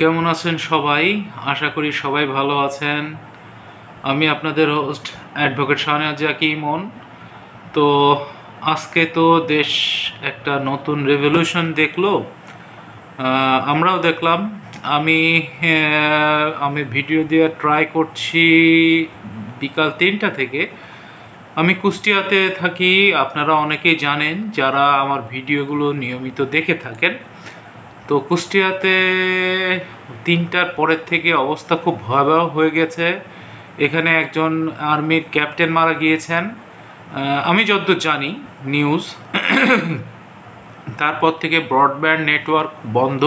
কেমন আছেন সবাই আশা করি সবাই ভালো আছেন আমি আপনাদের হোস্ট অ্যাডভোকেট শাহনাজ কিমন তো আজকে তো দেশ একটা নতুন রেভলিউশন দেখলো আমরাও দেখলাম আমি আমি ভিডিও দিয়ে ট্রাই করছি বিকাল তিনটা থেকে আমি কুষ্টিয়াতে থাকি আপনারা অনেকেই জানেন যারা আমার ভিডিওগুলো নিয়মিত দেখে থাকেন তো কুষ্টিয়াতে তিনটার পরের থেকে অবস্থা খুব ভয়াবহ হয়ে গেছে এখানে একজন আর্মির ক্যাপ্টেন মারা গিয়েছেন আমি যদ্দূর জানি নিউজ তারপর থেকে ব্রডব্যান্ড নেটওয়ার্ক বন্ধ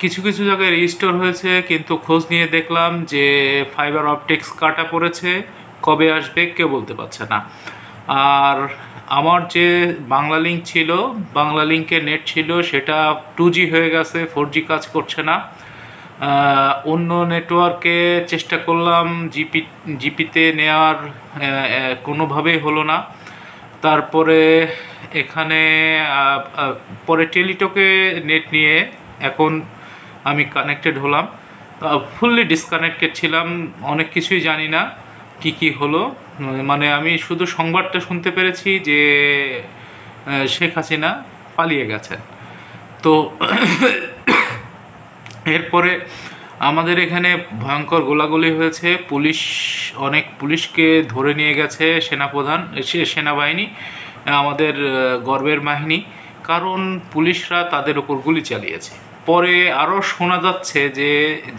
কিছু কিছু জায়গায় রেজিস্টার হয়েছে কিন্তু খোঁজ নিয়ে দেখলাম যে ফাইবার অপটিক্স কাটা পড়েছে কবে আসবে কেউ বলতে পারছে না আর আমার যে বাংলা লিঙ্ক ছিল বাংলা লিঙ্কের নেট ছিল সেটা টু হয়ে গেছে ফোর কাজ করছে না অন্য নেটওয়ার্কে চেষ্টা করলাম জিপি জিপিতে নেওয়ার কোনোভাবেই হলো না তারপরে এখানে পরে টেলিটকে নেট নিয়ে এখন আমি কানেক্টেড হলাম ফুললি ডিসকানেক্টেড ছিলাম অনেক কিছুই জানি না কি কি হলো মানে আমি শুধু সংবাদটা শুনতে পেরেছি যে শেখ হাসিনা পালিয়ে গেছেন তো এরপরে আমাদের এখানে ভয়ঙ্কর গোলাগুলি হয়েছে পুলিশ অনেক পুলিশকে ধরে নিয়ে গেছে সেনাপ্রধান সেনাবাহিনী আমাদের গর্বের বাহিনী কারণ পুলিশরা তাদের ওপর গুলি চালিয়েছে পরে আরও শোনা যাচ্ছে যে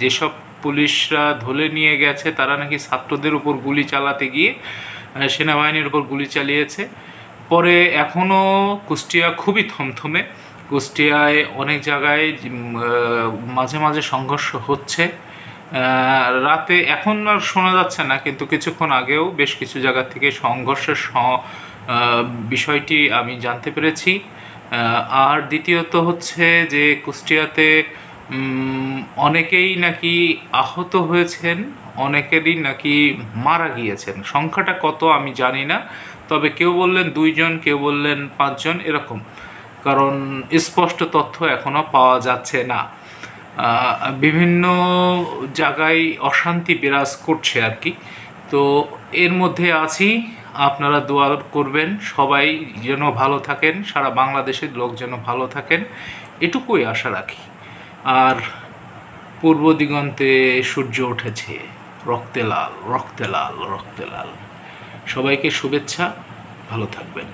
যেসব পুলিশরা ধলে নিয়ে গেছে তারা নাকি ছাত্রদের উপর গুলি চালাতে গিয়ে সেনাবাহিনীর উপর গুলি চালিয়েছে পরে এখনও কুষ্টিয়া খুবই থমথমে কুষ্টিয়ায় অনেক জায়গায় মাঝে মাঝে সংঘর্ষ হচ্ছে রাতে এখন আর শোনা যাচ্ছে না কিন্তু কিছুক্ষণ আগেও বেশ কিছু জায়গা থেকে সংঘর্ষের বিষয়টি আমি জানতে পেরেছি আর দ্বিতীয়ত হচ্ছে যে কুষ্টিয়াতে অনেকেই নাকি আহত হয়েছেন অনেকেরই নাকি মারা গিয়েছেন সংখ্যাটা কত আমি জানি না তবে কেউ বললেন দুইজন কেউ বললেন পাঁচজন এরকম কারণ স্পষ্ট তথ্য এখনও পাওয়া যাচ্ছে না বিভিন্ন জায়গায় অশান্তি বিরাজ করছে আর কি তো এর মধ্যে আছি আপনারা দোয়া করবেন সবাই যেন ভালো থাকেন সারা বাংলাদেশের লোক যেন ভালো থাকেন এটুকুই আশা রাখি আর পূর্ব দিগন্তে সূর্য উঠেছে রক্তে লাল রক্তে লাল রক্তে লাল সবাইকে শুভেচ্ছা ভালো থাকবেন